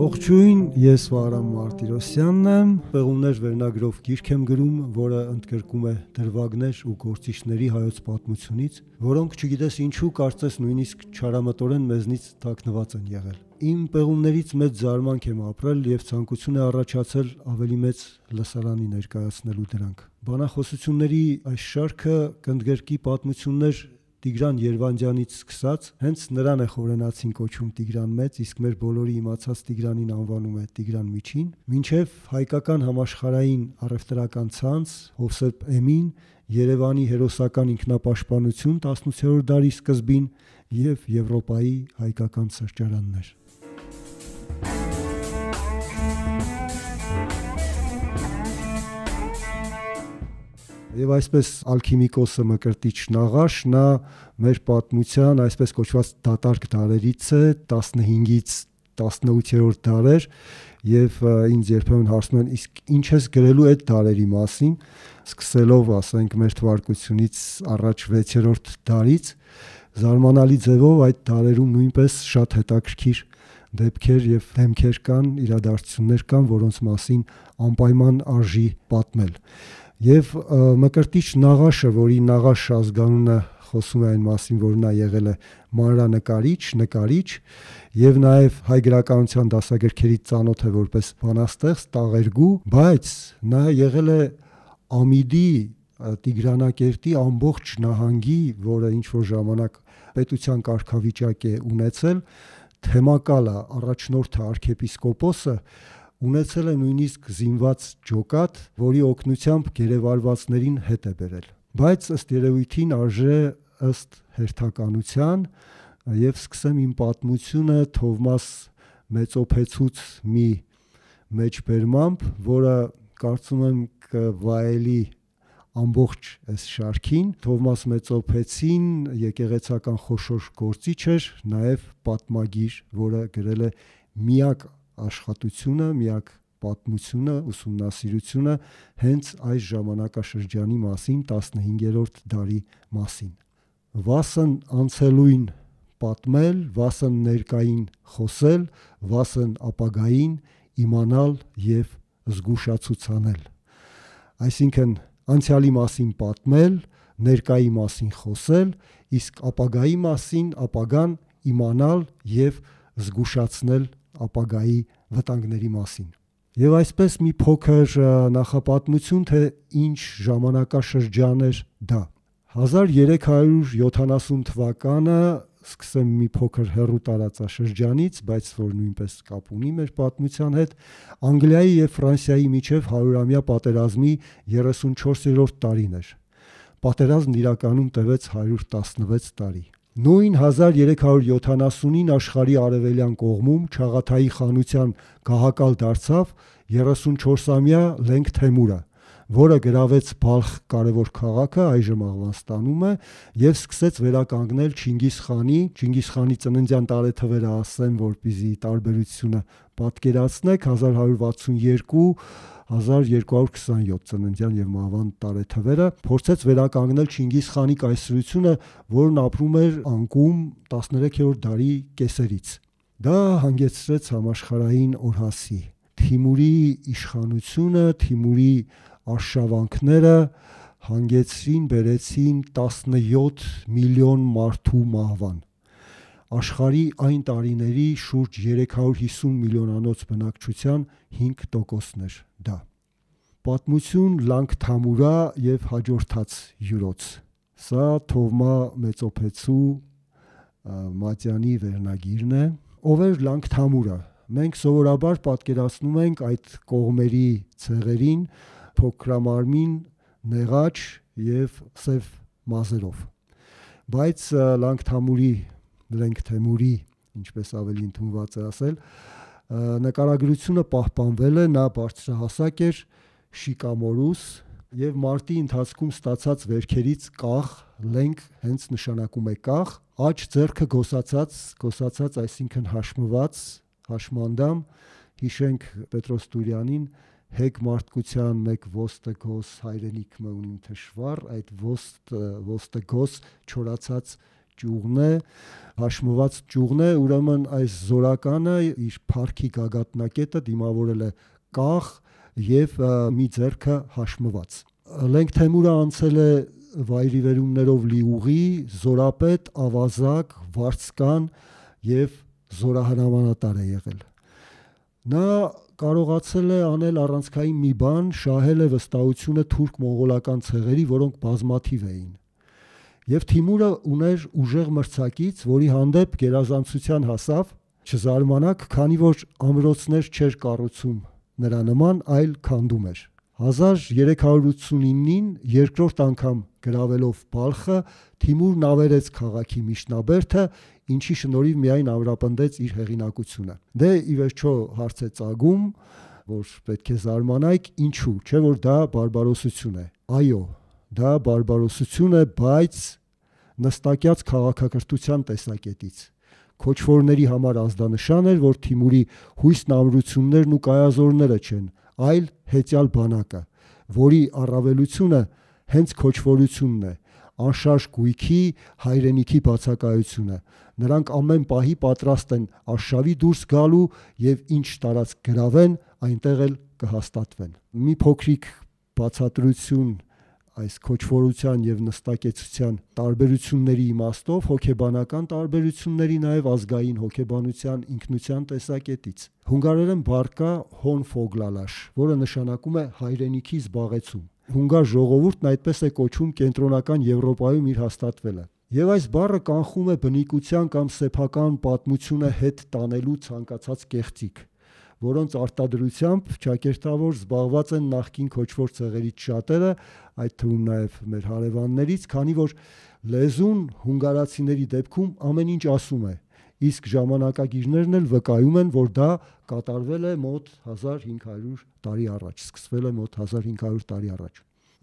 Ողջույն, ես Վարամ Մարտիրոսյանն եմ։ Պեղումներ վերնագրով գիրք եմ գրում, որը ընդգրկում է դրվագներ ու գործիչների հայոց պատմությունից, որոնք չգիտես ինչու կարծես նույնիսկ չարամտորեն մեզնից թաքնված են եղել։ Իմ պեղումներից մեծ զարմանք եմ ապրել եւ ցանկություն է առաջացել ավելի մեծ լսարանի ներկայացնելու դրանք։ Բանախոսությունների այս շարքը կընդգրկի պատմություններ Տիգրան Երվանդյանից սկսած հենց նրան է խորենացին կոչում Տիգրան մեծ, իսկ մեր բոլորի իմացած Տիգրանին անվանում է Տիգրան միջին, մինչև հայկական համաշխարային առևտրական ցանց Հովսեփ Էմին Երևանի հերոսական ինքնապաշտպանություն 18-րդ դարի սկզբին եւ Եվրոպայի հայկական սրճարաններ։ Thank you Եվ այսպես ալքիմիկոսը մկրտիչ նաղաշ, նա մեր պատմության այսպես կոչված դատարկ դարերից է 15-ից 18-րդ դարեր եւ ինձ երբեմն հարցնում են իսկ ինչ ես գրելու այդ դարերի մասին սկսելով ասենք մեր թվարկությունից առաջ 6-րդ դարից զարմանալի ձևով այդ դարերում նույնպես շատ հետաքրքիր դեպքեր եւ դեմքեր կան, իրադարձություններ կան, որոնց մասին անպայման արժի պատմել։ Եվ Մկրտիչ Նաղաշը, որի Նաղաշ ազգանունը խոսում է այն մասին, որ նա եղել է մանրանկարիչ, նկարիչ եւ նաեւ հայ գրականության դասագրքերի ծանոթ է որպես բանաստեղծ, տաղերգու, բայց նա եղել է Ամիդի Տիգրանակերտի ամբողջ նահանգի, որը ինչ որ ժամանակ պետության կարգավիճակ է ունեցել, թեմակալը առաջնորդը arczepiskoposը ունեցել է նույնիսկ զինված ջոկատ, որի օգնությամբ գերեվարվածներին հետ է բերել։ Բայց ըստ երևույթին արժե ըստ հերթականության եւ սկսեմ իմ պատմությունը Թովմաս մեծոփեցուց մի մեջբերմամբ, որը կարծում եմ կվայելի ամբողջ այս շարքին Թովմաս Մեծոփեցին եկեղեցական խոշոր գործիչ էր, նաև պատմագիր, որը գրել է միակ աշխատությունը, միակ պատմությունը, ուսումնասիրությունը հենց այս ժամանակաշրջանի մասին 15-րդ դարի մասին։ Վասն անցելույն պատմել, վասն ներկային խոսել, վասն ապագային իմանալ եւ զգուշացուցանել։ Այսինքն անցյալի մասին պատմել, ներկայի մասին խոսել, իսկ ապագայի մասին ապագան իմանալ եւ զգուշացնել ապագայի վտանգների մասին։ Եվ այսպես մի փոքր նախապատմություն, թե ինչ ժամանակաշրջան էր դա։ 1370 թվականը սկսեմ մի փոքր հերու տարածաշրջանից, բայց որ նույնպես կապ ունի մեր պատմության հետ, Անգլիայի եւ Ֆրանսիայի միջև 100-ամյա պատերազմի 34-րդ տարին էր։ Պատերազմն իրականում տևեց 116 տարի։ Նույն 1370-ին աշխարհի արևելյան կողմում Չաղաթայի խանության գահակալ դարձավ 34-ամյա Լենք Թեմուրը որը գրավեց Բալխ կարևոր քաղաքը, այժմ Աղվանստանում է, եւ սկսեց վերականգնել Չինգիզ խանի, Չինգիզ խանի ծննդյան տարեթվերը ասեմ, որպիսի տարբերությունը պատկերացնեք 1162 1227 ծննդյան եւ մահվան տարեթվերը փորձեց վերականգնել Չինգիզ խանի կայսրությունը, որն ապրում էր անկում 13-րդ դարի կեսերից։ Դա հանգեցրեց համաշխարհային օրհասի։ Թիմուրի իշխանությունը, Թիմուրի արշավանքները հանգեցրին բերեցին 17 միլիոն մարդու մահվան։ Աշխարի այն տարիների շուրջ 350 միլիոնանոց բնակչության 5%-ն էր դա։ Պատմություն լանք թամուրա եւ հաջորդած յուրոց։ Սա Թովմա Մեծոփեցու Մատյանի վերնագիրն է, ով էր լանք թամուրը։ Մենք սովորաբար պատկերացնում ենք այդ կողմերի ցեղերին, փոքրամարմին, նեղաչ եւ սև մազերով։ Բայց Լանգթամուրի, դրանք Թեմուրի, ինչպես ավելի ընդունված է ասել, նկարագրությունը պահպանվել է, նա բարձրահասակ էր, շիկամորուս եւ մարտի ընթացքում ստացած վերքերից կաղ լենք հենց նշանակում է կաղ աջ ձեռքը գոսացած գոսացած այսինքն հաշմված հաշմանդամ հիշենք Պետրոս Տուրյանին հեկ մարդկության մեկ ոստգոս հայրենիքը ունին թշվառ, այդ ոստ ոստգոս չորացած ճյուղն է, հաշմված ճյուղն է, ուրեմն այս զորականը իր парքի գագաթնակետը դիմավորել է կախ եւ մի ձերքը հաշմված։ Լենք Թեմուրը անցել է վայրի վերումներով լիուղի, զորապետ, ավազակ, վարսկան եւ զորահրամանատար է եղել։ Նա կարողացել է անել առանցքային մի բան, շահել է վստահությունը թուրք-մոնղոլական ցեղերի, որոնք բազմաթիվ էին։ Եվ Թիմուրը ուներ ուժեղ մրցակից, որի հանդեպ գերազանցության հասավ, չզարմանաք, քանի որ ամրոցներ չէր կառուցում նրա նման, այլ քանդում էր։ 1389-ին երկրորդ անգամ գրավելով Բալխը, Թիմուրն ավերեց քաղաքի միջնաբերդը, ինչի շնորհիվ միայն ամրապնդեց իր հեղինակությունը։ Դե ի վերջո հարց է ծագում, որ պետք է զարմանայք, ինչու, չէ՞ որ դա բարբարոսություն է։ Այո, դա բարբարոսություն է, բայց նստակյաց քաղաքակրթության տեսակետից քոչվորների համար ազդանշան էր, որ Թիմուրի հույսն ամրություններն ու կայազորները չեն, այլ հեծյալ բանակը, որի առավելությունը հենց քոչվորությունն է, անշարժ գույքի, հայրենիքի բացակայությունը։ Նրանք ամեն պահի պատրաստ են արշավի դուրս գալու եւ ինչ տարած գրավեն, այնտեղ էլ կհաստատվեն։ Մի փոքրիկ բացատրություն այս քոչվորության եւ նստակեցության տարբերությունների իմաստով հոգեբանական տարբերությունների նաեւ ազգային հոգեբանության ինքնության տեսակետից։ Հունգարերեն բառ կա հոնֆոգլալաշ, որը նշանակում է հայրենիքի զբաղեցում հունգար ժողովուրդն այդպես է կոչում կենտրոնական Եվրոպայում իր հաստատվելը։ Եվ այս բառը կանխում է բնիկության կամ սեփական պատմությունը հետ տանելու ցանկացած կեղծիկ, որոնց արտադրությամբ ճակերտավոր զբաղված են նախքին քոչվոր ցեղերից շատերը, այդ թվում նաև մեր հարևաններից, քանի որ լեզուն հունգարացիների դեպքում ամեն ինչ ասում է, իսկ ժամանակագիրներն էլ վկայում են, որ դա կատարվել է մոտ 1500 տարի առաջ, սկսվել է մոտ 1500 տարի առաջ։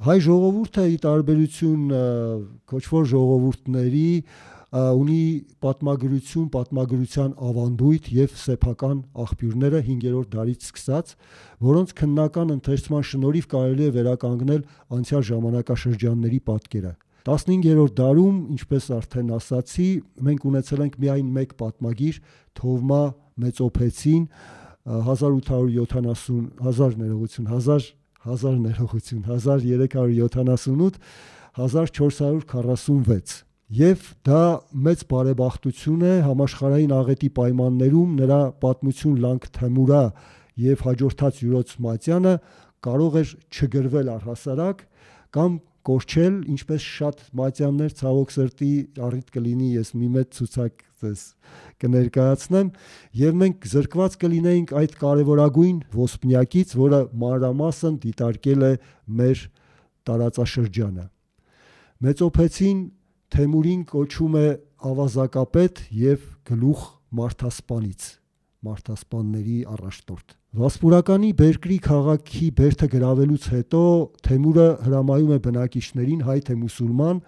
Հայ ժողովուրդը ի տարբերություն քոչվոր ժողովուրդների ունի պատմագրություն, պատմագրության ավանդույթ եւ սեփական աղբյուրները 5-րդ դարից սկսած, որոնց քննական ընթերցման շնորհիվ կարելի է վերականգնել անցյալ ժամանակաշրջանների պատկերը։ 15-րդ դարում, ինչպես արդեն ասացի, մենք ունեցել ենք միայն մեկ պատմագիր՝ Թովմա Մեծոփեցին 1870 1000 ներողություն 1000 1000 ներողություն 1378 1446 Եվ դա մեծ բարեբախտություն է համաշխարհային աղետի պայմաններում նրա պատմություն Լանք Թեմուրա եւ հաջորդած Յուրոց Մատյանը կարող էր չգրվել առհասարակ կամ կորչել, ինչպես շատ մատյաններ ցավոք սրտի առիթ կլինի ես մի մեծ ցուցակ ձեզ կներկայացնեմ եւ մենք զրկված կլինեինք այդ կարևորագույն ոսպնյակից, որը մանրամասն դիտարկել է մեր տարածաշրջանը։ Մեծոփեցին Թեմուրին կոչում է ավազակապետ եւ գլուխ մարդասպանից մարտհասpanների առաջնորդ։ Վասպուրականի Բերկրի քաղաքի բերդը գravelուց հետո Թեմուրը հրամայում է բնակիչներին հայ թե մուսուլման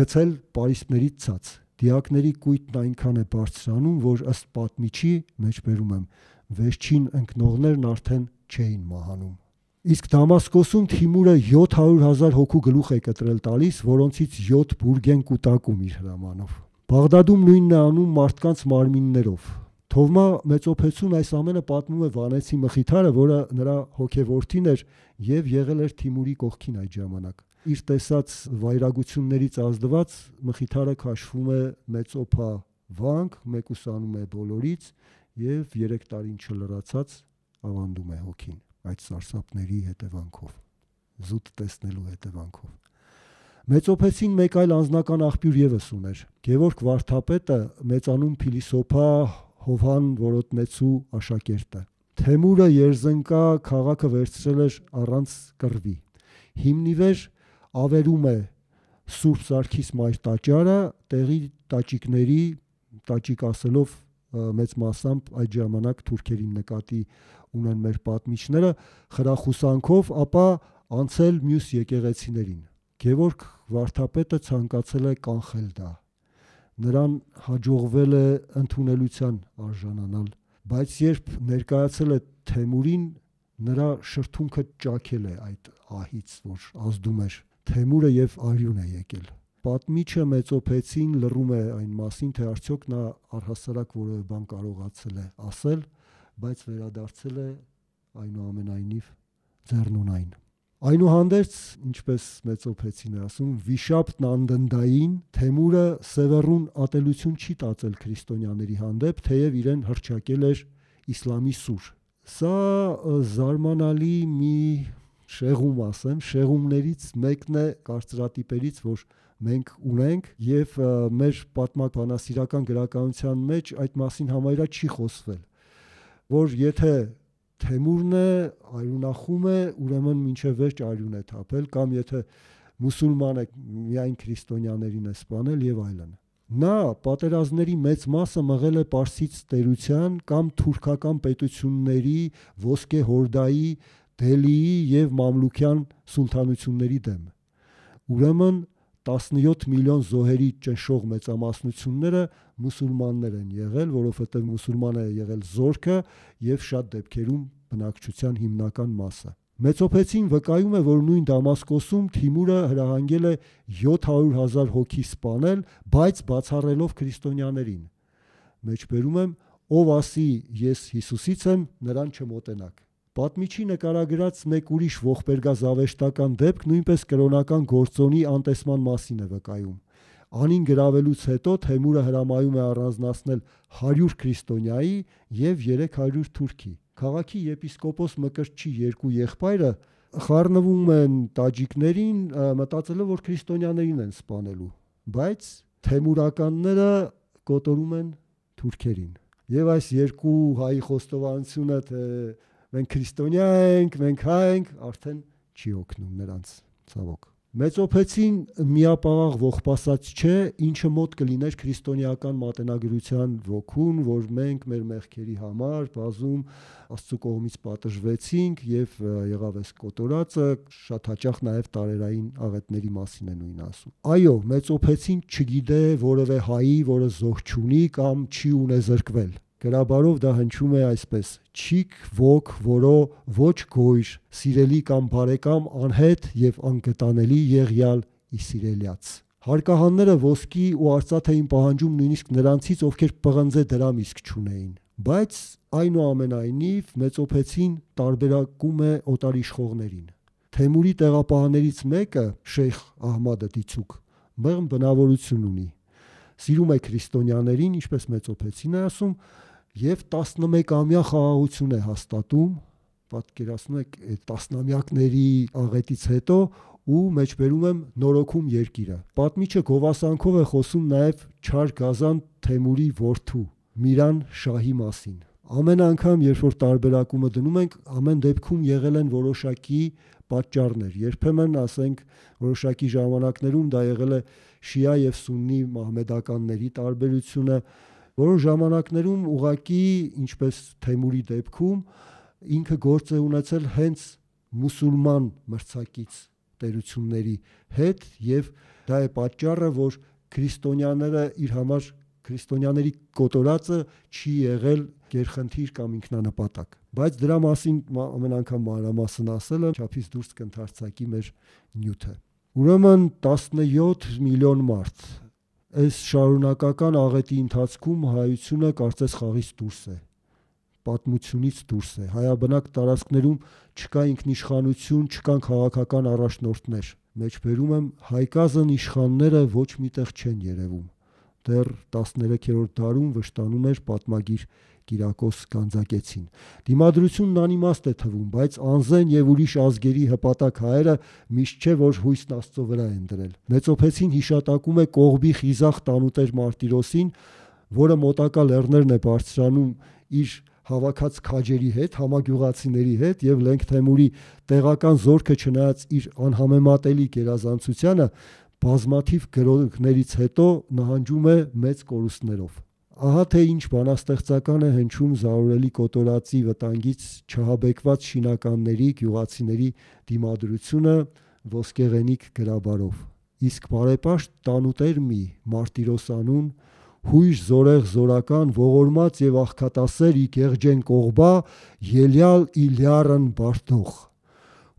գցել Փարիսների ցած։ Դիակների կույտն այնքան է բարձրանում, որ ըստ պատմիչի մեջբերում եմ, վերջին ընկնողներն արդեն չէին մահանում։ Իսկ Դամասկոսում Թիմուրը 700.000 հոգու գլուխ է կտրել տալիս, որոնցից 7 բուրգ են կուտակում իր հրամանով։ Բաղդադում նույնն է անում մարդկանց մարմիններով։ Թովմա Մեծոփեցուն այս ամենը պատմում է Վանեցի Մխիթարը, որը նրա հոգևորթին էր եւ եղել էր Թիմուրի կողքին այդ ժամանակ։ Իր տեսած վայրագություններից ազդված Մխիթարը քաշվում է Մեծոփա վանք, մեկուսանում է բոլորից եւ 3 տարին չլրացած ավանդում է հոգին այդ սարսափների հետևանքով զուտ տեսնելու հետևանքով Մեծոփեցին մեկ այլ անձնական աղբյուր եւս ուներ։ Գևորգ Վարդապետը մեծանուն փիլիսոփա Հովհան Որոտնեցու աշակերտը։ Թեմուրը երզնկա քաղաքը վերցրել էր առանց կռվի։ Հիմնիվեր ավերում է Սուրբ Սարգիս մայր տաճարը տեղի տաճիկների տաճիկ ասելով մեծ մասամբ այդ ժամանակ թուրքերին նկատի ունեն մեր պատմիչները խրախուսանքով, ապա անցել մյուս եկեղեցիներին։ Գևորգ Վարդապետը ցանկացել է կանխել դա նրան հաջողվել է ընդունելության արժանանալ, բայց երբ ներկայացել է Թեմուրին, նրա շրթունքը ճակել է այդ ահից, որ ազդում էր։ Թեմուրը եւ Արյուն է եկել։ Պատմիչը մեծոփեցին լռում է այն մասին, թե արդյոք նա առհասարակ որևէ բան կարողացել է ասել, բայց վերադարձել է այնուամենայնիվ ձեռնունայն Այնուհանդերձ, ինչպես մեծոփեցին ասում, վիշապն անդնդային Թեմուրը սևեռուն ատելություն չի տածել քրիստոնյաների հանդեպ, թեև իրեն հրճակել էր իսլամի սուր։ Սա զարմանալի մի շեղում ասեմ, շեղումներից մեկն է կարծրատիպերից, որ մենք ունենք եւ մեր պատմաբանասիրական գրականության մեջ այդ մասին համայրա չի խոսվել որ եթե թեմուրն է, արյունախում է, ուրեմն մինչև վերջ արյուն է թափել կամ եթե մուսուլման է միայն քրիստոնյաներին է սպանել եւ այլն։ Նա պատերազմների մեծ մասը մղել է Պարսից տերության կամ թուրքական պետությունների, ոսկե հորդայի, Դելիի եւ մամլուկյան սուլթանությունների դեմ։ Ուրեմն 17 միլիոն զոհերի ճնշող մեծամասնությունները մուսուլմաններ են եղել, որովհետև մուսուլման է եղել զորքը եւ շատ դեպքերում բնակչության հիմնական մասը։ Մեծոփեցին վկայում է, որ նույն Դամասկոսում Թիմուրը հրահանգել է 700.000 հոգի սպանել, բայց բացառելով քրիստոնյաներին։ Մեջբերում եմ, ով ասի ես Հիսուսից եմ, նրան չմոտենաք։ Պատմիչի նկարագրած մեկ ուրիշ ողբերգազավեշտական դեպք նույնպես կրոնական գործոնի անտեսման մասին է վկայում։ Անին գravelուց հետո Թեմուրը հրամայում է առանձնացնել 100 քրիստոնյայի եւ 300 թուրքի։ Քաղաքի եպիսկոպոս Մկրտչի երկու եղբայրը խառնվում են տաջիկներին, մտածելով որ քրիստոնյաներին են սպանելու, բայց թեմուրականները կոտորում են թուրքերին։ Եվ այս երկու հայի խոստովանությունը թե մենք քրիստոնյա ենք, մենք հայ ենք, արդեն չի օգնում նրանց ցավոք։ Մեծոփեցին միապաղաղ ողբասած չէ, ինչը մոտ կլիներ քրիստոնեական մատենագրության ոգուն, որ մենք մեր մեղքերի համար բազում Աստծո կողմից պատժվեցինք եւ եղավ այս կոտորածը, շատ հաճախ նաեւ տարերային աղետների մասին է նույն ասում։ Այո, մեծոփեցին չգիտե որևէ հայի, որը զոհ չունի կամ չի ունեզրկվել Գրաբարով դա հնչում է այսպես. Չիկ ոք, որո ոչ գույր, սիրելի կամ բարեկամ անհետ եւ անկտանելի եղյալ ի սիրելյաց։ Հարկահանները ոսկի ու արծաթ էին պահանջում նույնիսկ նրանցից, ովքեր պղնձե դրամ իսկ չունեին, բայց այնուամենայնիվ մեծոփեցին տարբերակում է օտար իշխողներին։ Թեմուրի տեղապահաներից մեկը, Շեյխ Ահմադը Տիցուկ, մեղմ բնավորություն ունի։ Սիրում է քրիստոնյաներին, ինչպես մեծոփեցին է ասում, եւ 11-ամյա խաղաղություն է հաստատում պատկերացնում եք այդ 10-ամյակների աղետից հետո ու մեջբերում եմ նորոգում երկիրը պատմիչը գովասանքով է խոսում նաեւ Չար Գազան Թեմուրի որդու Միրան Շահի մասին ամեն անգամ երբ որ տարբերակումը դնում ենք ամեն դեպքում եղել են որոշակի պատճառներ երբեմն ասենք որոշակի ժամանակներում դա եղել է շիա եւ սուննի մահմեդականների տարբերությունը որոշ ժամանակներում ուղակի ինչպես Թեմուրի դեպքում ինքը գործ է ունեցել հենց մուսուլման մրցակից տերությունների հետ եւ դա է պատճառը, որ քրիստոնյաները իր համար քրիստոնյաների կոտորածը չի եղել գերխնդիր կամ ինքնանպատակ։ Բայց դրա մասին ամեն անգամ մանրամասն ասել եմ, չափից դուրս կընթարցակի մեր նյութը։ Ուրեմն 17 միլիոն մարդ այս շարունակական աղետի ընթացքում հայությունը կարծես խաղից դուրս է պատմությունից դուրս է հայաբնակ տարածքներում չկա ինքնիշխանություն չկան քաղաքական առաջնորդներ մեջբերում եմ հայկազն իշխանները ոչ միտեղ չեն երևում դեռ 13-րդ դարում վշտանում էր պատմագիր Կիրակոս գանձակեցին։ Դիմադրությունն անիմաստ է թվում, բայց անզեն եւ ուրիշ ազգերի հպատակ հայերը միշտ չէ որ հույսն Աստծո վրա են դրել։ Մեծոփեցին հիշատակում է կողբի խիզախ տանուտեր Մարտիրոսին, որը մոտակա լեռներն է բարձրանում իր հավաքած քաջերի հետ, համագյուղացիների հետ եւ Լենք Թեմուրի տեղական զորքը չնայած իր անհամեմատելի գերազանցությանը բազմաթիվ գրողներից հետո նահանջում է մեծ կորուստներով։ Ահա թե ինչ բանաստեղծական է հնչում զարորելի կոտորածի վտանգից չհաբեկված շինականների, գյուղացիների դիմադրությունը ոսկեղենիկ գրաբարով։ Իսկ բարեպաշտ տանուտեր մի մարտիրոսանուն հույժ զորեղ զորական ողորմած եւ աղքատասեր իգերջեն կողբա ելյալ իլյարն բարդող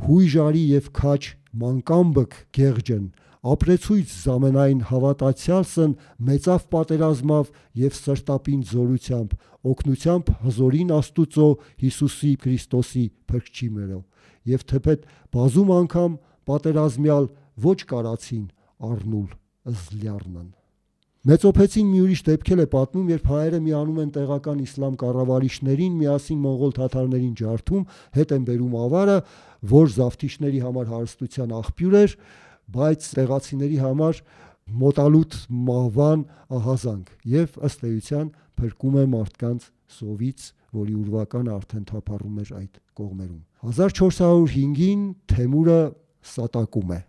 հույժարի եւ քաչ մանկամբք գերջն ապրեցույց զամենայն հավատացյալսն մեծավ պատերազմավ եւ սրտապին զորությամբ օգնությամբ հզորին Աստուծո Հիսուսի Քրիստոսի փրկչի մերով եւ թեպետ բազում անգամ պատերազմյալ ոչ կարացին առնուլ զլյարնան Մեծոփեցին մի ուրիշ դեպքել է պատմում, երբ հայերը միանում են տեղական իսլամ կառավարիչներին, միասին մոնղոլ թաթարներին ջարդում, հետ են բերում ավարը, որ զավթիչների համար հարստության աղբյուր էր, բայց տեղացիների համար մոտալուտ մահվան ահազանգ եւ ըստ էության փրկում է մարդկանց սովից, որի ուրվական արդեն թափառում էր այդ կողմերում։ 1405-ին Թեմուրը սատակում է,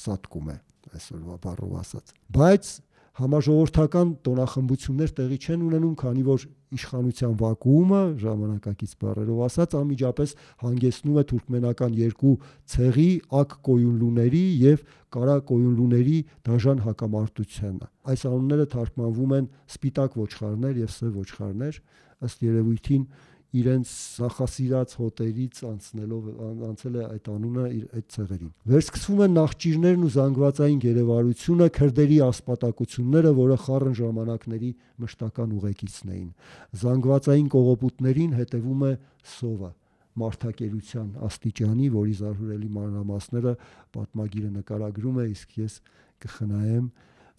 սատկում է այսօրվա բառով ասած։ Բայց համաժողովրդական տոնախմբություններ տեղի չեն ունենում, քանի որ իշխանության վակուումը ժամանակակից բառերով ասած անմիջապես հանգեցնում է թուրքմենական երկու ցեղի ակ կոյունլուների եւ կարա կոյունլուների դաժան հակամարտությանը։ Այս անունները թարգմանվում են սպիտակ ոչխարներ եւ սև ոչխարներ, ըստ երևույթին իրենց սախասիրած հոտերից անցնելով անցել է այդ անունը իր այդ ցեղերին։ Վերսկսվում են նախճիրներն ու զանգվածային գերեվարությունը, քրդերի ասպատակությունները, որը խառն ժամանակների մշտական ուղեկիցն էին։ Զանգվածային կողոպուտներին հետևում է սովը մարտակերության աստիճանի, որի զարհուրելի մանրամասները պատմագիրը նկարագրում է, իսկ ես կխնայեմ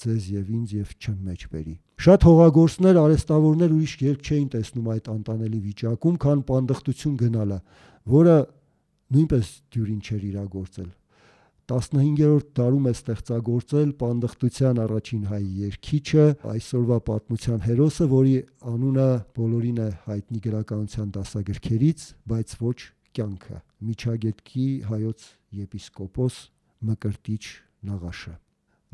ձեզ եւ ինձ եւ չմեջ բերի։ Շատ հողագործներ, արեստավորներ ուրիշ երկ չէին տեսնում այդ անտանելի վիճակում, քան պանդխտություն գնալը, որը նույնպես դյուրին չէր իրագործել։ 15-րդ դարում է ստեղծագործել Պանդխտության առաջին հայ երգիչը, այսօրվա պատմության հերոսը, որի անունը բոլորին է հայտնի գրականության դասագրքերից, բայց ոչ կյանքը։ Միջագետքի հայոց եպիսկոպոս Մկրտիչ Նաղաշը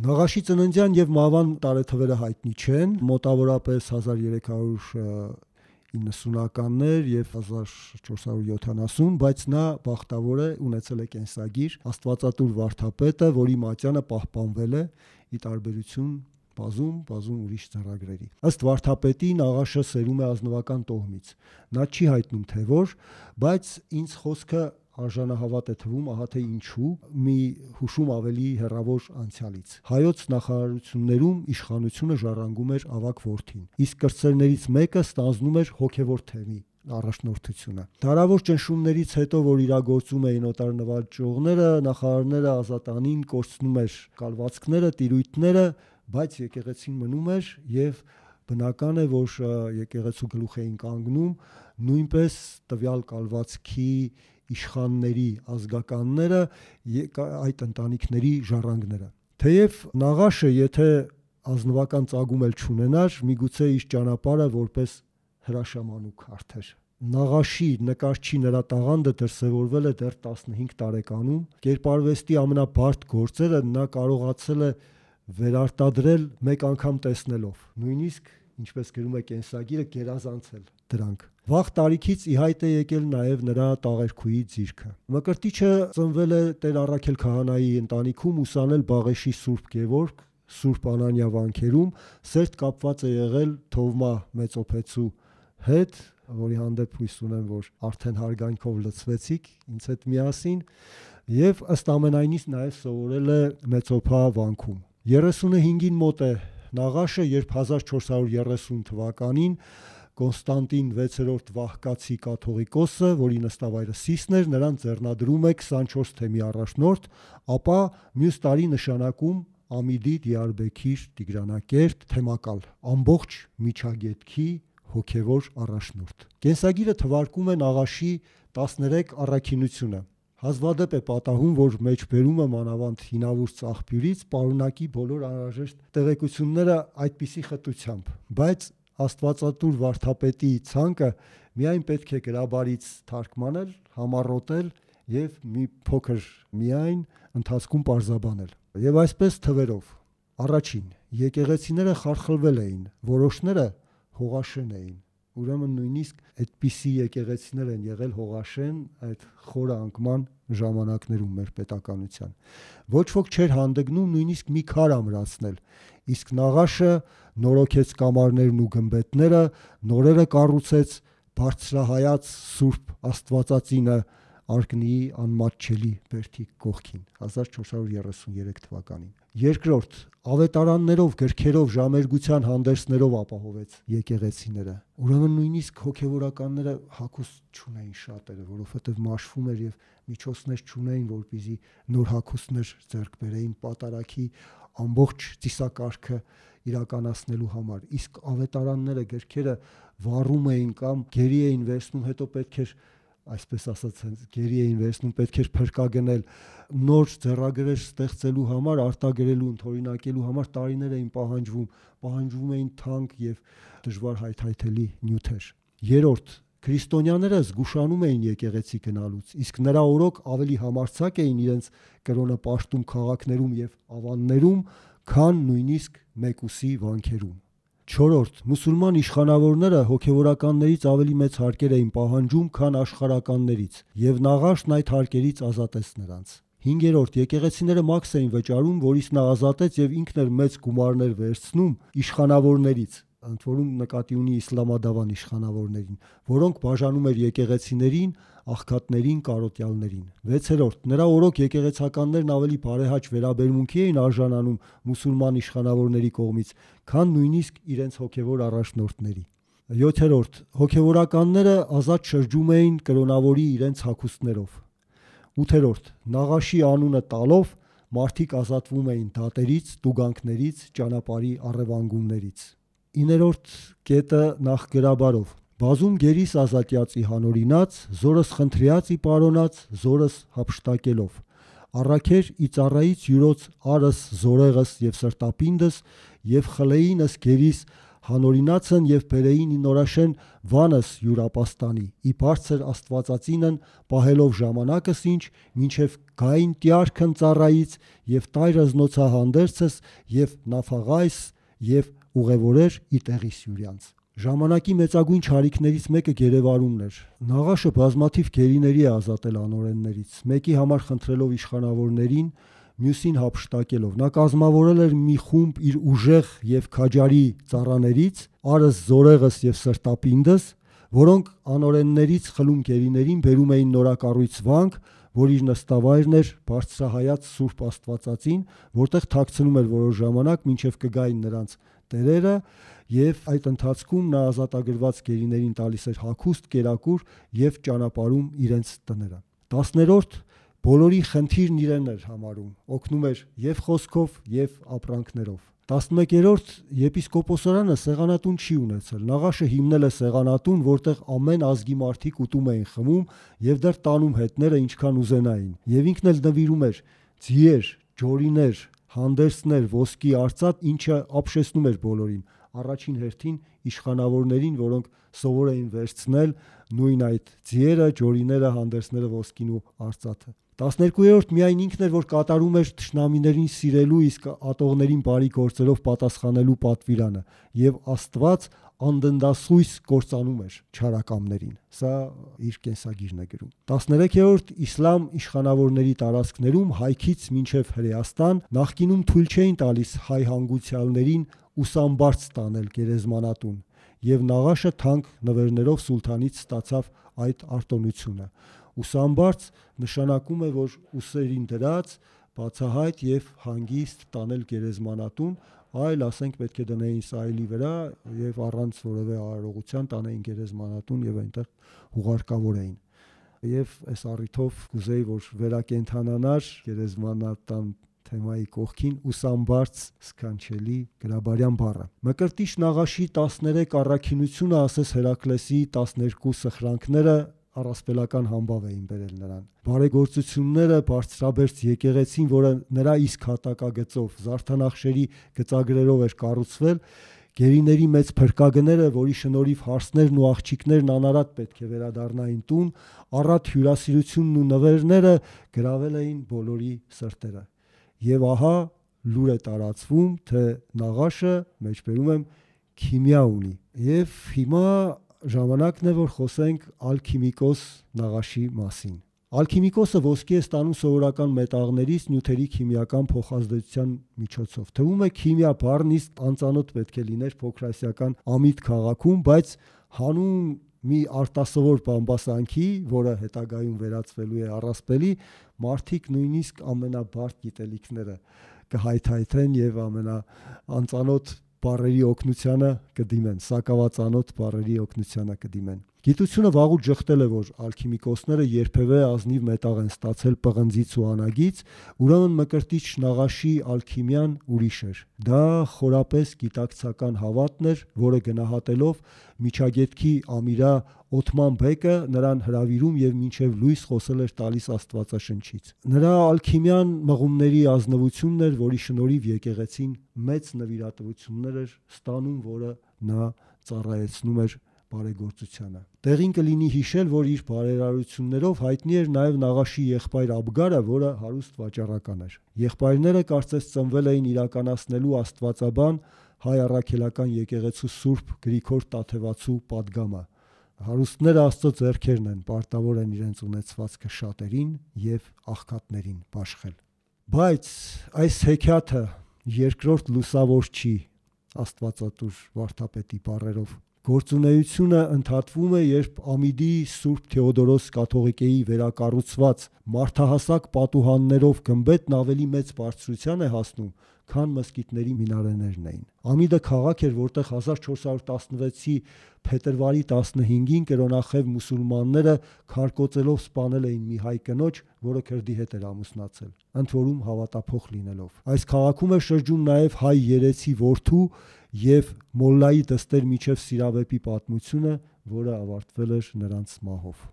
Նաղաշի ծննդյան եւ մահվան տարեթվերը հայտնի չեն, մոտավորապես 1390-ականներ եւ 1470, բայց նա բախտավոր է ունեցել է կենսագիր Աստվածատուր Վարդապետը, որի մատյանը պահպանվել է ի տարբերություն բազում, բազում ուրիշ ծառագրերի։ Ըստ Վարդապետի Նաղաշը սերում է ազնվական տոհմից։ Նա չի հայտնում թե որ, բայց ինձ խոսքը արժանահավատ է թվում, ահա թե ինչու՝ մի հուշում ավելի հեռավոր անցյալից։ Հայոց նախարարություններում իշխանությունը ժառանգում էր ավակ ворթին, իսկ կրծերներից մեկը ստանձնում էր հոգևոր թեմի առաջնորդությունը։ Դարավոր ճնշումներից հետո, որ իրագործում էին օտարնվաճողները, նախարարները ազատանին կորցնում էր կալվածքները, տիրույթները, բայց եկեղեցին մնում էր եւ բնական է, որ եկեղեցու գլուխ էին կանգնում, նույնպես տվյալ կալվածքի իշխանների ազգականները այդ ընտանիքների ժառանգները։ Թեև Նաղաշը, եթե ազնվական ծագում էլ չունենար, միգուցե իր ճանապարհը որպես հրաշամանուկ արդեր։ Նաղաշի նկարչի նրա տաղանդը դրսևորվել է դեռ 15 տարեկանում։ Կերպարվեստի ամենաբարդ գործերը նա կարողացել է վերարտադրել մեկ անգամ տեսնելով։ Նույնիսկ ինչպես գրում է կենսագիրը, գերազանցել դրանք Վաղ տարիքից ի հայտ է եկել նաև նրա տաղերքուի ձիրքը։ Մկրտիչը ծնվել է Տեր Առաքել քահանայի ընտանիքում ուսանել Բաղեշի Սուրբ Գևորգ Սուրբ Անանիա վանքերում, սերտ կապված է եղել Թովմա մեծոփեցու հետ, որի հանդեպ հույս ունեմ, որ արդեն հարգանքով լցվեցիք ինձ հետ միասին, եւ ըստ ամենայնից նաև սովորել է Մեծոփա վանքում։ 35-ին մոտ է Նաղաշը, երբ 1430 թվականին Կոնստանտին 6-րդ Վահկացի կաթողիկոսը, որի նստավայրը Սիսն էր, նրան ձեռնադրում է 24 թեմի առաջնորդ, ապա մյուս տարի նշանակում Ամիդի Դիարբեքիր Տիգրանակերտ թեմակալ ամբողջ միջագետքի հոգևոր առաջնորդ։ Կենսագիրը թվարկում է Նաղաշի 13 առաքինությունը։ Հազվադեպ է պատահում, որ մեջբերումը մանավանդ հինավուրց աղբյուրից պարունակի բոլոր անհրաժեշտ տեղեկությունները այդպիսի խտությամբ, բայց Աստվածատուր վարդապետի ցանկը միայն պետք է գրաբարից թարգմանել, համառոտել եւ մի փոքր միայն ընթացքում parzabanել։ Եվ այսպես թվերով առաջին եկեղեցիները խարխլվել էին, որոշները հողաշեն էին։ Ուրեմն նույնիսկ այդպիսի եկեղեցիներ են եղել հողաշեն այդ խորը անկման ժամանակներում մեր պետականության։ Ոչ ոք չէր հանդգնում նույնիսկ մի քար ամրացնել, իսկ Նաղաշը նորոգեց կամարներն ու գմբետները, նորերը կառուցեց բարձրահայաց Սուրբ Աստվածածինը Արկնիի անմատչելի բերդի կողքին 1433 թվականին։ Երկրորդ ավետարաններով, գրքերով, ժամերգության հանդերձներով ապահովեց եկեղեցիները։ Ուրեմն նույնիսկ հոգևորականները հակոս չունեին շատերը, որովհետև մաշվում էր եւ միջոցներ չունեին, որպիսի նոր հակոսներ ձեռք բերեին, պատարակի ամբողջ ծիսակարգը իրականացնելու համար։ Իսկ ավետարանները գրքերը վառում էին կամ գերի էին վերցնում, հետո պետք էր այսպես ասած հենց գերի էին վերցնում, պետք էր փրկագնել նոր ձեռագրեր ստեղծելու համար, արտագրելու, ընթորինակելու համար տարիներ էին պահանջվում, պահանջվում էին թանկ եւ դժվար հայթայթելի նյութեր։ Երորդ Քրիստոնյաները զգուշանում էին եկեղեցի գնալուց, իսկ նրա օրոք ավելի համարցակ էին իրենց կրոնը պաշտում քաղաքներում եւ ավաններում, քան նույնիսկ մեկուսի վանքերում։ 4-րդ մուսուլման իշխանավորները հոգևորականներից ավելի մեծ հարկեր էին պահանջում, քան աշխարականներից, եւ նաղաշն այդ հարկերից ազատեց նրանց։ 5-րդ եկեղեցիները մաքս էին վճարում, որից նա ազատեց եւ ինքն էր մեծ գումարներ վերցնում իշխանավորներից, ընդ որում նկատի ունի իսլամադավան իշխանավորներին, որոնք բաժանում էր եկեղեցիներին, աղքատներին, կարոտյալներին։ 6-րդ. Նրա օրոք եկեղեցականներն ավելի բարեհաճ վերաբերմունքի էին արժանանում մուսուլման իշխանավորների կողմից, քան նույնիսկ իրենց հոգևոր առաջնորդների։ 7-րդ. Հոգևորականները ազատ շրջում էին կրոնավորի իրենց հագուստներով։ 8-րդ. Նաղաշի անունը տալով մարդիկ ազատվում էին դատերից, դուգանքներից, ճանապարհի առևանգումներից։ 9-րդ կետը նախ գրաբարով։ Բազում գերիս ազատյացի հանորինած, զորս խնդրյացի պարոնած, զորս հապշտակելով։ Առաքեր իծառայից յուրոց արս զորեղս եւ սրտապինդս եւ խլեինս գերիս հանորինացն եւ բերեին նորաշեն վանս յուրապաստանի ի բարձր աստվածածինն պահելով ժամանակս ինչ մինչև գային տյարքն ծառայից եւ տայրզնոցահանդերցս եւ նաֆաղայս եւ ուղևորեր ի տեղի սյուրյանց։ Ժամանակի մեծագույն ճարիքներից մեկը գերեվարումն էր։ Նաղաշը բազմաթիվ գերիների է ազատել անորեններից, մեկի համար խնդրելով իշխանավորներին, մյուսին հապշտակելով։ Նա կազմավորել էր մի խումբ իր ուժեղ եւ քաջարի ծառաներից, արս զորեղս եւ սրտապինդս, որոնք անորեններից խլում գերիներին բերում էին նորակառույց վանք, որ իր նստավայրն էր բարձրահայաց Սուրբ Աստվածածին, որտեղ թաքցնում էր որոշ ժամանակ, մինչև կգային նրանց տերերը եւ այդ ընթացքում նա ազատագրված գերիներին տալիս էր հակուստ, կերակուր եւ ճանապարհում իրենց տները։ 10-րդ բոլորի խնդիրն իրեն էր համարում, օգնում էր եւ խոսքով եւ ապրանքներով։ 11-րդ եպիսկոպոսարանը սեղանատուն չի ունեցել։ Նաղաշը հիմնել է սեղանատուն, որտեղ ամեն ազգի մարդիկ ուտում էին, խմում եւ դեռ տանում հետները ինչքան ուզենային։ Եվ ինքն էլ նվիրում էր ձիեր, ջորիներ, հանդերձներ ոսկի արծաթ, ինչը ապշեցնում էր բոլորին, առաջին հերթին իշխանավորներին, որոնք սովոր էին վերցնել նույն այդ ձիերը, ջորիները, հանդերձները ոսկին ու արծաթը։ 12-րդ միայն ինքն էր, որ կատարում էր ճշնամիներին սիրելու իսկ ատողներին բարի գործերով պատասխանելու պատվիրանը, եւ Աստված անդնդասույս կործանում էր չարակամներին։ Սա իր կենսագիրն է գրում։ 13-րդ իսլամ իշխանավորների տարածքներում հայքից մինչև Հրեաստան նախկինում թույլ չէին տալիս հայ հանգուցյալներին ուսամբարձ տանել գերեզմանատուն, եւ Նաղաշը թանկ նվերներով սուլթանից ստացավ այդ արտոնությունը։ Ուսամբարձ նշանակում է, որ ուսերին դրած բացահայտ եւ հանգիստ տանել գերեզմանատուն, այլ ասենք պետք է դնեին սայլի վրա եւ առանց որևէ արարողության տանեին գերեզմանատուն եւ այնտեղ հուղարկավորեին եւ այս առիթով կուզեի որ վերակենթանանար գերեզմանատան թեմայի կողքին ուսամբարձ սքանչելի գրաբարյան բառը մկրտիչ նաղաշի 13 առաքինությունը ասես Հերակլեսի 12 սխրանքները առասպելական համբավ էին բերել նրան։ Բարեգործությունները բարձրաբերց եկեղեցին, որը նրա իսկ հատակագծով զարդանախշերի գծագրերով էր կառուցվել, գերիների մեծ փրկագները, որի շնորհիվ հարսներն ու աղջիկներն անարատ պետք է վերադառնային տուն, առատ հյուրասիրությունն ու նվերները գravel էին բոլորի սրտերը։ Եվ ահա լուր է տարածվում, թե նաղաշը, մեջբերում եմ, քիմիա ունի։ Եվ հիմա ժամանակն է, որ խոսենք ալքիմիկոս նաղաշի մասին։ Ալքիմիկոսը ոսկի է ստանում սովորական մետաղներից նյութերի քիմիական փոխազդեցության միջոցով։ Թվում է քիմիա բառն իսկ անծանոթ պետք է լիներ փոքրասիական ամիտ քաղաքում, բայց հանուն մի արտասովոր բամբասանքի, որը հետագայում վերածվելու է առասպելի, մարդիկ նույնիսկ ամենաբարդ գիտելիքները կհայթայթեն եւ ամենա անծանոթ բարերի օկնությանը կդիմեն, սակավածանոթ բարերի օկնությանը կդիմեն։ Գիտությունը վաղուց ճղտել է, որ ալքիմիկոսները երբևէ ազնիվ մետաղ են ստացել պղնձից ու անագից, ուրեմն մկրտիչ նաղաշի ալքիմիան ուրիշ էր։ Դա խորապես գիտակցական հավատն էր, որը գնահատելով միջագետքի Ամիրա Օթման Բեկը նրան հravirում եւ մինչեւ լույս խոսել էր տալիս Աստվածաշնչից։ Նրա ալքիմիան մղումների ազնվությունն էր, որի շնորհիվ եկեղեցին մեծ նվիրատվություններ էր ստանում, որը նա ծառայեցնում էր բարեգործությանը։ Տեղին կլինի հիշել, որ իր բարերարություններով հայտնի էր նաև Նաղաշի եղբայր Աբգարը, որը հարուստ վաճառական էր։ Եղբայրները կարծես ծնվել էին իրականացնելու Աստվածաբան հայ առաքելական եկեղեցու Սուրբ Գրիգոր Տաթևացու падգամը։ Հարուստները Աստծո ձեռքերն են, պարտավոր են իրենց ունեցվածքը շատերին եւ աղքատներին բաշխել։ Բայց այս հեքիաթը երկրորդ լուսավոր չի Աստվածատուր Վարդապետի բարերով Գործունեությունը ընդհատվում է, երբ Ամիդի Սուրբ Թեոդորոս կաթողիկեի վերակառուցված մարդահասակ պատուհաններով գմբեթն ավելի մեծ բարձրության է հասնում, քան մսկիթների մինարեներն էին։ Ամիդը քաղաք էր, որտեղ 1416-ի փետրվարի 15-ին կրոնախև մուսուլմանները քարկոծելով սպանել էին մի հայ կնոջ, որը քրդի հետ էր ամուսնացել, ընդ որում հավատափող լինելով։ Այս քաղաքում է շրջում նաև հայ երեցի որդու եւ Մոլլայի դստեր միջև Սիրավեպի պատմությունը, որը ավարտվել էր նրանց մահով։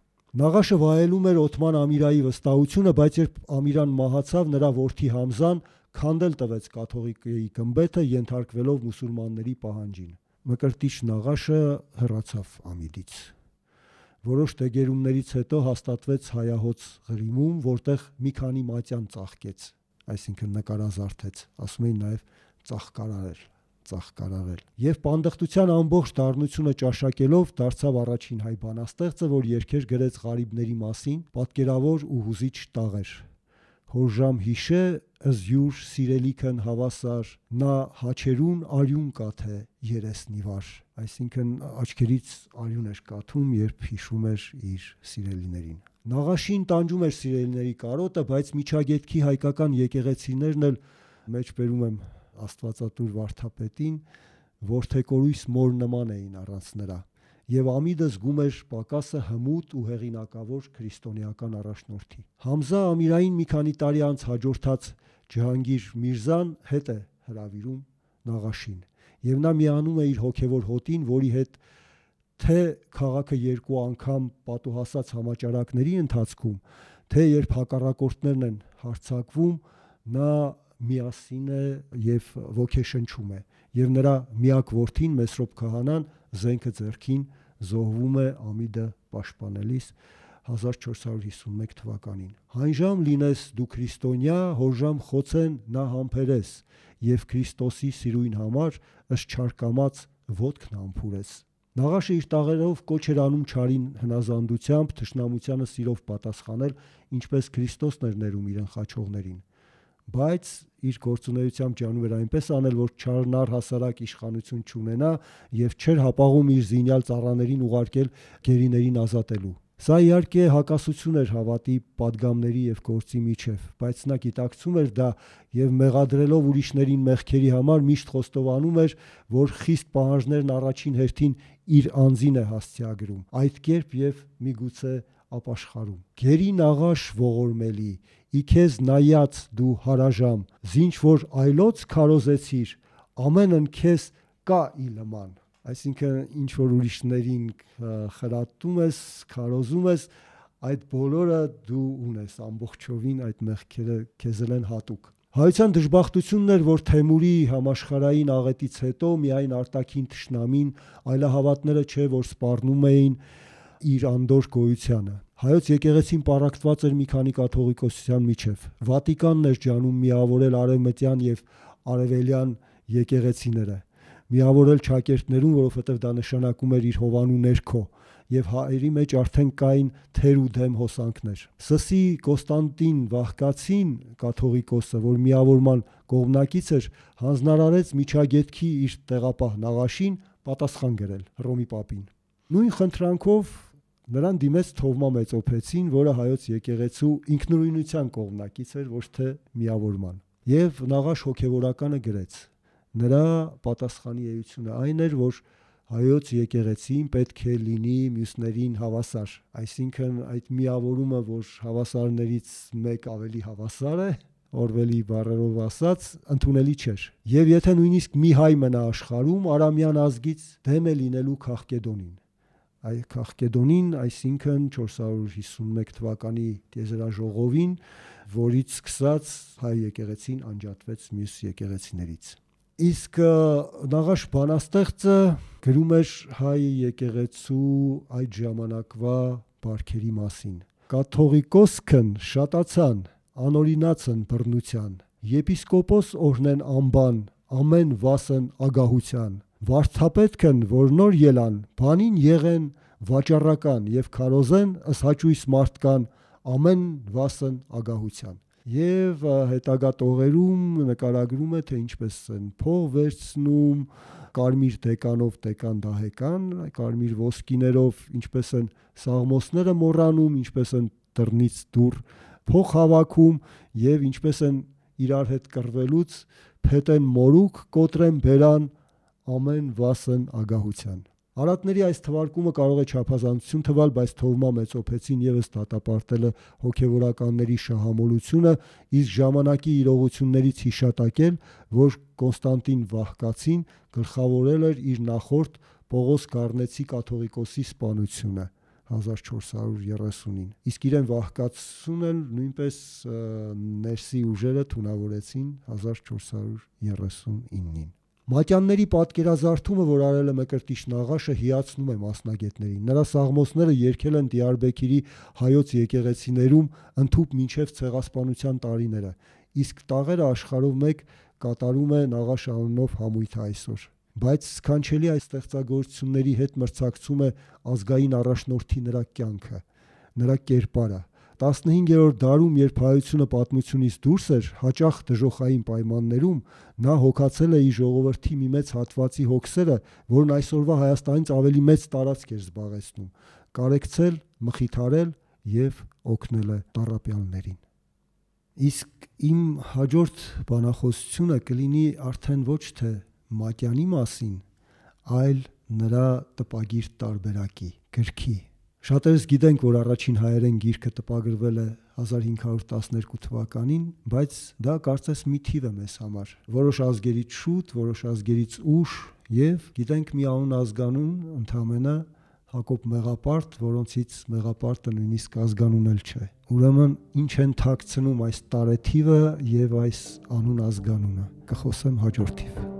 Նաղաշը վայելում էր Օթման Ամիրայի վստահությունը, բայց երբ Ամիրան մահացավ, նրա որդի Համզան քանդել տվեց կաթողիկեի գմբեթը, ենթարկվելով մուսուլմանների պահանջին։ Մկրտիչ Նաղաշը հեռացավ Ամիդից։ Որոշ տեղերումներից հետո հաստատվեց հայահոց Ղրիմում, որտեղ մի քանի մատյան ծաղկեց, այսինքն նկարազարդեց, ասում էին նաև ծաղկարարել ծաղկարարել։ Եվ պանդխտության ամբողջ դառնությունը ճաշակելով դարձավ առաջին հայ բանաստեղծը, որ երկեր գրեց ղարիբների մասին, պատկերավոր ու հուզիչ տաղեր։ Հորժամ հիշե ըզ յուր սիրելիքն հավասար նա հաչերուն արյուն կաթե երեսնի վար այսինքն աչքերից արյուն էր կաթում երբ հիշում էր իր սիրելիներին Նաղաշին տանջում էր սիրելիների կարոտը, բայց միջագետքի հայկական եկեղեցիներն էլ մեջ բերում եմ Աստվածատուր Վարդապետին որթեկորույս մոր նման էին առանց նրա եւ Ամիդը զգում էր պակասը հմուտ ու հեղինակավոր քրիստոնեական առաջնորդի։ Համզա Ամիրային մի քանի տարի անց հաջորդած Ջհանգիր Միրզան հետ է հravirում Նաղաշին եւ նա միանում է իր հոգեվոր հոտին, որի հետ թե քաղաքը երկու անգամ պատոհասած համաճարակների ընթացքում, թե երբ հակառակորդներն են հարցակվում, նա միասին է եւ ոգեշնչում է եւ նրա միակ որդին Մեսրոպ քահանան զենքը ձերքին զոհվում է Ամիդը պաշտպանելիս 1451 թվականին հանժամ լինես դու քրիստոնյա հորժամ խոցեն նա համբերես եւ Քրիստոսի սիրույն համար ըս չարկամած ոդքն ամփուրես Նաղաշը իր տաղերով կոչ էր անում ճարին հնազանդությամբ թշնամությանը սիրով պատասխանել, ինչպես Քրիստոսն էր ներում իրեն խաչողներին։ Բայց իր գործունեությամբ ջանում էր այնպես անել, որ չարնար հասարակ իշխանություն չունենա եւ չէր հապաղում իր զինյալ ծառաներին ուղարկել գերիներին ազատելու։ Սա իհարկե հակասություն էր հավատի падգամների եւ գործի միջև, բայց նա գիտակցում էր դա եւ մեղադրելով ուրիշներին մեղքերի համար միշտ խոստովանում էր, որ խիստ պահանջներն առաջին հերթին իր անձին է հասցեագրում։ Այդ կերպ եւ միգուցե ապաշխարում։ Գերինաղաշ ողորմելի, իքեզ նայած դու հարաժամ, զինչ որ այլոց քարոզեցիր, ամենն քեզ կա ի լման։ Այսինքն ինչ որ ուրիշներին խրատում ես, քարոզում ես, այդ բոլորը դու ունես ամբողջովին այդ մեղքերը քեզել են հատուկ։ Հայության դժբախտությունն էր, որ Թեմուրի համաշխարային աղետից հետո միայն արտաքին ճշնամին այլահավատները չէ, որ սպառնում էին, իր անդոր գոյությանը։ Հայոց եկեղեցին պարակտված էր մի քանի կաթողիկոսության միջև։ Վատիկանն էր ջանում միավորել արևմտյան եւ արևելյան եկեղեցիները։ Միավորել ճակերտներուն, որովհետեւ դա նշանակում էր իր հովանու ներքո եւ հայերի մեջ արդեն կային թեր ու դեմ հոսանքներ։ Սսի Կոստանտին Վահկացին կաթողիկոսը, որ միավորման կողմնակից էր, հանձնարարեց միջագետքի իր տեղապահ Նաղաշին պատասխան գրել Հռոմի Պապին։ Նույն խնդրանքով նրան դիմեց Թովմա Մեծոփեցին, որը հայոց եկեղեցու ինքնուրույնության կողմնակից էր, ոչ թե միավորման։ Եվ նաղաշ հոգևորականը գրեց. նրա պատասխանի էությունը այն էր, որ հայոց եկեղեցին պետք է լինի մյուսներին հավասար, այսինքն այդ միավորումը, որ հավասարներից մեկ ավելի հավասար է, Օրվելի բարերով ասած, ընդունելի չէր։ Եվ եթե նույնիսկ մի հայ մնա աշխարհում, արամյան ազգից դեմ է լինելու քաղկեդոնին այ Քաղկեդոնին, այսինքն 451 թվականի դեզերաժողովին, որից սկսած հայ եկեղեցին անջատվեց մյուս եկեղեցիներից։ Իսկ Նաղաշ Բանաստեղծը գրում էր հայ եկեղեցու այդ ժամանակվա բարքերի մասին։ Կաթողիկոսքն շատացան, անօրինացն բռնության, եպիսկոպոս օրնեն անբան, ամեն վասն ագահության, վարդապետքն, որ նոր ելան, բանին եղեն վաճառական եւ քարոզեն ըս հաճույց մարդկան ամեն վասն ագահության։ Եվ հետագա տողերում նկարագրում է, թե ինչպես են փող վերցնում, կարմիր դեկանով դեկան դահեկան, կարմիր ոսկիներով ինչպես են սաղմոսները մոռանում, ինչպես են դռնից դուր փող հավաքում եւ ինչպես են իրար հետ կռվելուց փետեն մորուկ կոտրեն բերան ամեն վասն ագահության։ Արատների այս թվարկումը կարող է չափազանցություն թվալ, բայց թողմա մեծոփեցին եւս դատապարտելը հոգեվորականների շահամոլությունը, իսկ ժամանակի իրողություններից հիշատակել, որ Կոնստանտին Վահկացին գլխավորել էր իր նախորդ Պողոս Գառնեցի կաթողիկոսի սպանությունը 1430-ին։ Իսկ իրեն Վահկացուն էլ նույնպես ներսի ուժերը թունավորեցին 1439-ին։ Մատյանների պատկերազարդումը, որ արել է Մկրտիչ Նաղաշը, հիացնում է մասնագետներին։ Նրա սաղմոսները երկել են Դիարբեկիրի հայոց եկեղեցիներում ընդཐུպ մինչև ցեղասպանության տարիները, իսկ տաղերը աշխարհով մեկ կատարում է Նաղաշ անունով համույթը այսօր բայց սքանչելի այս ստեղծագործությունների հետ մրցակցում է ազգային առաջնորդի նրա կյանքը, նրա կերպարը, 15-րդ դարում, երբ հայությունը պատմությունից դուրս էր, հաճախ դժոխային պայմաններում, նա հոգացել է իր ժողովրդի մի մեծ հատվածի հոգսերը, որն այսօրվա Հայաստանից ավելի մեծ տարածք էր զբաղեցնում, կարեկցել, մխիթարել եւ օգնել է տարապյալներին։ Իսկ իմ հաջորդ բանախոսությունը կլինի արդեն ոչ թե Մատյանի մասին, այլ նրա տպագիր տարբերակի, գրքի Շատերս գիտենք, որ առաջին հայերեն գիրքը տպագրվել է 1512 թվականին, բայց դա կարծես մի թիվ է մեզ համար։ Որոշ ազգերից շուտ, որոշ ազգերից ուշ եւ գիտենք մի անուն ազգանուն ընդամենը Հակոբ Մեղապարտ, որոնցից Մեղապարտը նույնիսկ ազգանուն էլ չէ։ Ուրեմն ինչ են թաքցնում այս տարեթիվը եւ այս անուն ազգանունը։ Կխոսեմ հաջորդ թիվ։